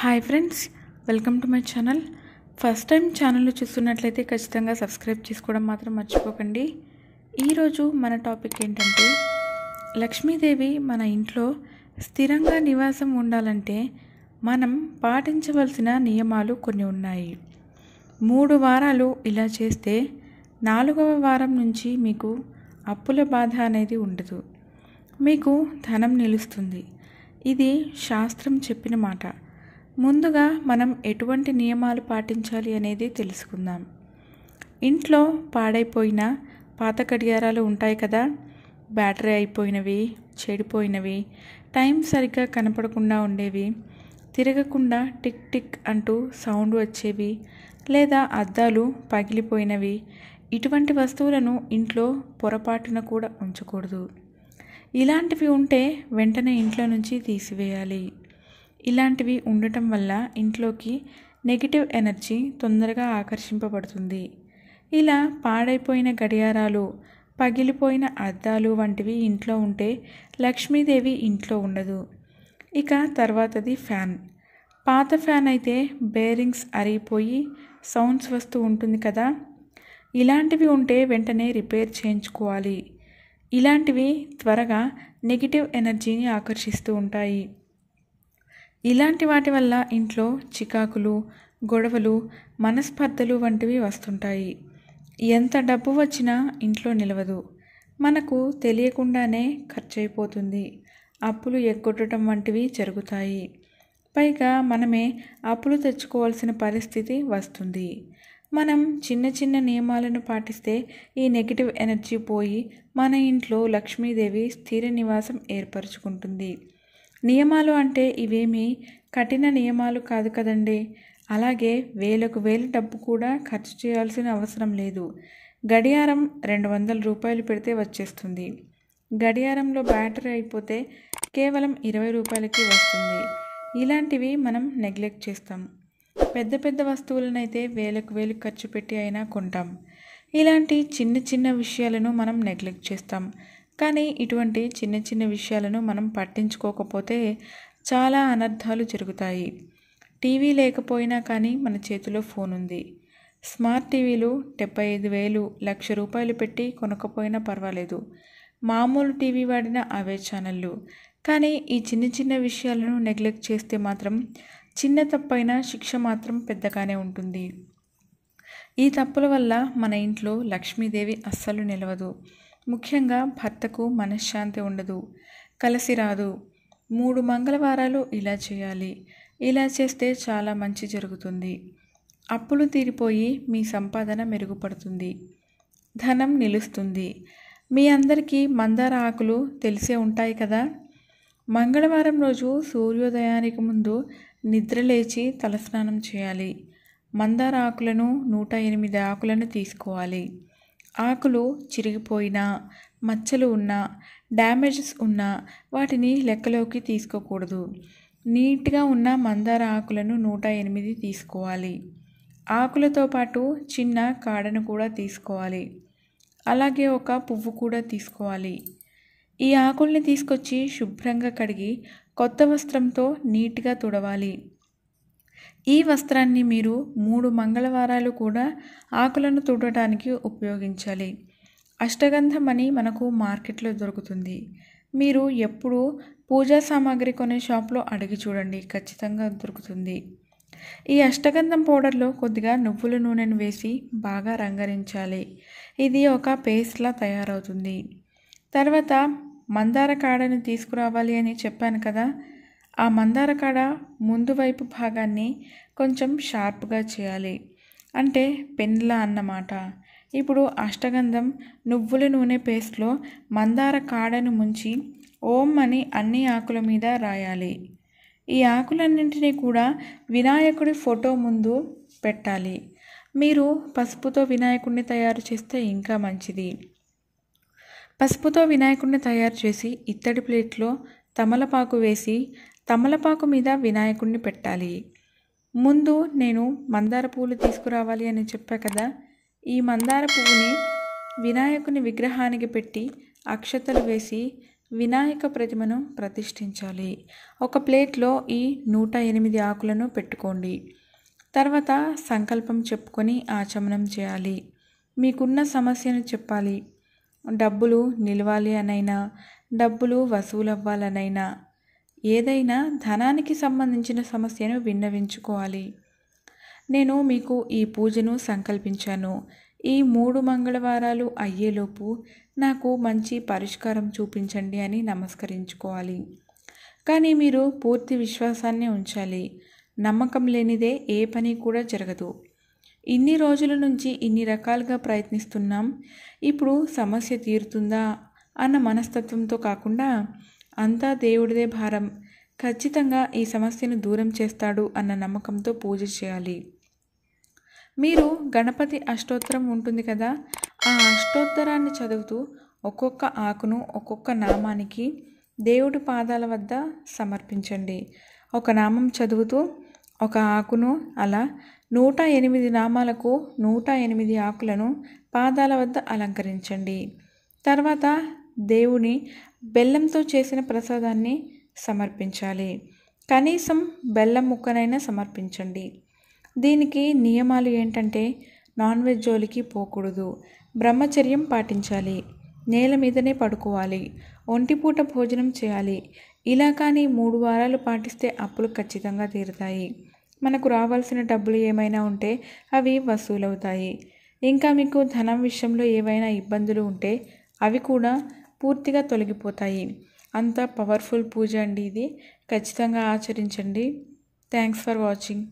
hi friends welcome to my channel first time ఛానల్లో చూస్తున్నట్లయితే ఖచ్చితంగా సబ్స్క్రైబ్ చేసుకోవడం మాత్రం మర్చిపోకండి ఈరోజు మన టాపిక్ ఏంటంటే లక్ష్మీదేవి మన ఇంట్లో స్థిరంగా నివాసం ఉండాలంటే మనం పాటించవలసిన నియమాలు కొన్ని ఉన్నాయి మూడు వారాలు ఇలా చేస్తే నాలుగవ వారం నుంచి మీకు అప్పుల బాధ అనేది ఉండదు మీకు ధనం నిలుస్తుంది ఇది శాస్త్రం చెప్పిన మాట ముందుగా మనం ఎటువంటి నియమాలు పాటించాలి అనేది తెలుసుకుందాం ఇంట్లో పాడైపోయిన పాత కడియారాలు ఉంటాయి కదా బ్యాటరీ అయిపోయినవి చెడిపోయినవి టైం సరిగ్గా కనపడకుండా ఉండేవి తిరగకుండా టిక్ టిక్ అంటూ సౌండ్ వచ్చేవి లేదా అద్దాలు పగిలిపోయినవి ఇటువంటి వస్తువులను ఇంట్లో పొరపాటున కూడా ఉంచకూడదు ఇలాంటివి ఉంటే వెంటనే ఇంట్లో నుంచి తీసివేయాలి ఇలాంటివి ఉండటం వల్ల ఇంట్లోకి నెగిటివ్ ఎనర్జీ తొందరగా ఆకర్షింపబడుతుంది ఇలా పాడైపోయిన గడియారాలు పగిలిపోయిన అద్దాలు వంటివి ఇంట్లో ఉంటే లక్ష్మీదేవి ఇంట్లో ఉండదు ఇక తర్వాతది ఫ్యాన్ పాత ఫ్యాన్ అయితే బేరింగ్స్ అరిగిపోయి సౌండ్స్ వస్తూ ఉంటుంది కదా ఇలాంటివి ఉంటే వెంటనే రిపేర్ చేయించుకోవాలి ఇలాంటివి త్వరగా నెగిటివ్ ఎనర్జీని ఆకర్షిస్తూ ఉంటాయి ఇలాంటి వాటి వల్ల ఇంట్లో చికాకులు గొడవలు మనస్పర్ధలు వంటివి వస్తుంటాయి ఎంత డబ్బు వచ్చినా ఇంట్లో నిలవదు మనకు తెలియకుండానే ఖర్చయిపోతుంది అప్పులు ఎగ్గొట్టడం వంటివి జరుగుతాయి పైగా మనమే అప్పులు తెచ్చుకోవాల్సిన పరిస్థితి వస్తుంది మనం చిన్న చిన్న నియమాలను పాటిస్తే ఈ నెగిటివ్ ఎనర్జీ పోయి మన ఇంట్లో లక్ష్మీదేవి స్థిర నివాసం ఏర్పరచుకుంటుంది నియమాలు అంటే ఇవేమీ కఠిన నియమాలు కాదు కదండి అలాగే వేలకు వేలు డబ్బు కూడా ఖర్చు చేయాల్సిన అవసరం లేదు గడియారం రెండు వందల రూపాయలు పెడితే వచ్చేస్తుంది గడియారంలో బ్యాటరీ అయిపోతే కేవలం ఇరవై రూపాయలకి వస్తుంది ఇలాంటివి మనం నెగ్లెక్ట్ చేస్తాం పెద్ద పెద్ద వస్తువులనైతే వేలకు వేలు ఖర్చు పెట్టి అయినా కొంటాం ఇలాంటి చిన్న చిన్న విషయాలను మనం నెగ్లెక్ట్ చేస్తాం కానీ ఇటువంటి చిన్న చిన్న విషయాలను మనం పట్టించుకోకపోతే చాలా అనర్థాలు జరుగుతాయి టీవీ లేకపోయినా కానీ మన చేతిలో ఫోన్ ఉంది స్మార్ట్ టీవీలు డెబ్బై ఐదు వేలు లక్ష రూపాయలు పెట్టి కొనకపోయినా పర్వాలేదు మామూలు టీవీ వాడిన అవే ఛానళ్ళు కానీ ఈ చిన్న చిన్న విషయాలను నెగ్లెక్ట్ చేస్తే మాత్రం చిన్న తప్పైనా శిక్ష మాత్రం పెద్దగానే ఉంటుంది ఈ తప్పుల వల్ల మన ఇంట్లో లక్ష్మీదేవి అస్సలు నిలవదు ముఖ్యంగా భర్తకు మనశ్శాంతి ఉండదు కలిసి రాదు మూడు మంగళవారాలు ఇలా చేయాలి ఇలా చేస్తే చాలా మంచి జరుగుతుంది అప్పులు తీరిపోయి మీ సంపాదన మెరుగుపడుతుంది ధనం నిలుస్తుంది మీ అందరికీ మందార ఆకులు తెలిసే ఉంటాయి కదా మంగళవారం రోజు సూర్యోదయానికి ముందు నిద్రలేచి తలస్నానం చేయాలి మందార ఆకులను నూట ఎనిమిది ఆకులను తీసుకోవాలి ఆకులు చిరిగిపోయినా మచ్చలు ఉన్నా డ్యామేజెస్ ఉన్నా వాటిని లెక్కలోకి తీసుకోకూడదు నీట్గా ఉన్న మందార ఆకులను నూట ఎనిమిది తీసుకోవాలి ఆకులతో పాటు చిన్న కాడను కూడా తీసుకోవాలి అలాగే ఒక పువ్వు కూడా తీసుకోవాలి ఈ ఆకుల్ని తీసుకొచ్చి శుభ్రంగా కడిగి కొత్త వస్త్రంతో నీట్గా తుడవాలి ఈ వస్త్రాన్ని మీరు మూడు మంగళవారాలు కూడా ఆకులను తుడటానికి ఉపయోగించాలి అష్టగంధం అని మనకు మార్కెట్లో దొరుకుతుంది మీరు ఎప్పుడు పూజా సామాగ్రి కొనే షాప్లో అడిగి చూడండి ఖచ్చితంగా దొరుకుతుంది ఈ అష్టగంధం పౌడర్లో కొద్దిగా నువ్వుల నూనెను వేసి బాగా రంగరించాలి ఇది ఒక పేస్ట్లా తయారవుతుంది తర్వాత మందార కాడను తీసుకురావాలి అని చెప్పాను కదా ఆ మందార కాడ ముందు వైపు భాగాన్ని కొంచెం షార్ప్గా చేయాలి అంటే పెన్లా అన్నమాట ఇప్పుడు అష్టగంధం నువ్వుల నూనె పేస్ట్లో మందార కాడను ముంచి ఓం అని అన్ని ఆకుల మీద రాయాలి ఈ ఆకులన్నింటినీ కూడా వినాయకుడి ఫోటో ముందు పెట్టాలి మీరు పసుపుతో వినాయకుడిని తయారు చేస్తే ఇంకా మంచిది పసుపుతో వినాయకుడిని తయారు చేసి ఇత్తడి ప్లేట్లో తమలపాకు వేసి తమలపాకు మీద వినాయకుడిని పెట్టాలి ముందు నేను మందార పువ్వులు తీసుకురావాలి అని చెప్పా కదా ఈ మందార పువ్వుని వినాయకుని విగ్రహానికి పెట్టి అక్షతలు వేసి వినాయక ప్రతిమను ప్రతిష్ఠించాలి ఒక ప్లేట్లో ఈ నూట ఎనిమిది ఆకులను పెట్టుకోండి తర్వాత సంకల్పం చెప్పుకొని ఆచమనం చేయాలి మీకున్న సమస్యను చెప్పాలి డబ్బులు నిలవాలి అనైనా డబ్బులు వసూలవ్వాలనైనా ఏదైనా ధనానికి సంబంధించిన సమస్యను విన్నవించుకోవాలి నేను మీకు ఈ పూజను సంకల్పించాను ఈ మూడు మంగళవారాలు అయ్యేలోపు నాకు మంచి పరిష్కారం చూపించండి అని నమస్కరించుకోవాలి కానీ మీరు పూర్తి విశ్వాసాన్ని ఉంచాలి నమ్మకం లేనిదే ఏ పని కూడా జరగదు ఇన్ని రోజుల నుంచి ఇన్ని రకాలుగా ప్రయత్నిస్తున్నాం ఇప్పుడు సమస్య తీరుతుందా అన్న మనస్తత్వంతో కాకుండా అంతా దేవుడిదే భారం ఖచ్చితంగా ఈ సమస్యను దూరం చేస్తాడు అన్న నమ్మకంతో పూజ చేయాలి మీరు గణపతి అష్టోత్తరం ఉంటుంది కదా ఆ అష్టోత్తరాన్ని చదువుతూ ఒక్కొక్క ఆకును ఒక్కొక్క నామానికి దేవుడి పాదాల వద్ద సమర్పించండి ఒక నామం చదువుతూ ఒక ఆకును అలా నూట ఎనిమిది నామాలకు నూట ఎనిమిది ఆకులను పాదాల వద్ద అలంకరించండి తర్వాత దేవుని బెల్లంతో చేసిన ప్రసాదాన్ని సమర్పించాలి కనీసం బెల్లం ముక్కనైనా సమర్పించండి దీనికి నియమాలు ఏంటంటే నాన్ వెజ్ జోలికి పోకూడదు బ్రహ్మచర్యం పాటించాలి నేల మీదనే పడుకోవాలి ఒంటిపూట భోజనం చేయాలి ఇలా కానీ మూడు వారాలు పాటిస్తే అప్పులు ఖచ్చితంగా తీరుతాయి మనకు రావాల్సిన డబ్బులు ఏమైనా ఉంటే అవి వసూలవుతాయి ఇంకా మీకు ధనం విషయంలో ఏవైనా ఇబ్బందులు ఉంటే అవి కూడా పూర్తిగా తొలగిపోతాయి అంత పవర్ఫుల్ పూజ అండి ఇది ఖచ్చితంగా ఆచరించండి థ్యాంక్స్ ఫర్ వాచింగ్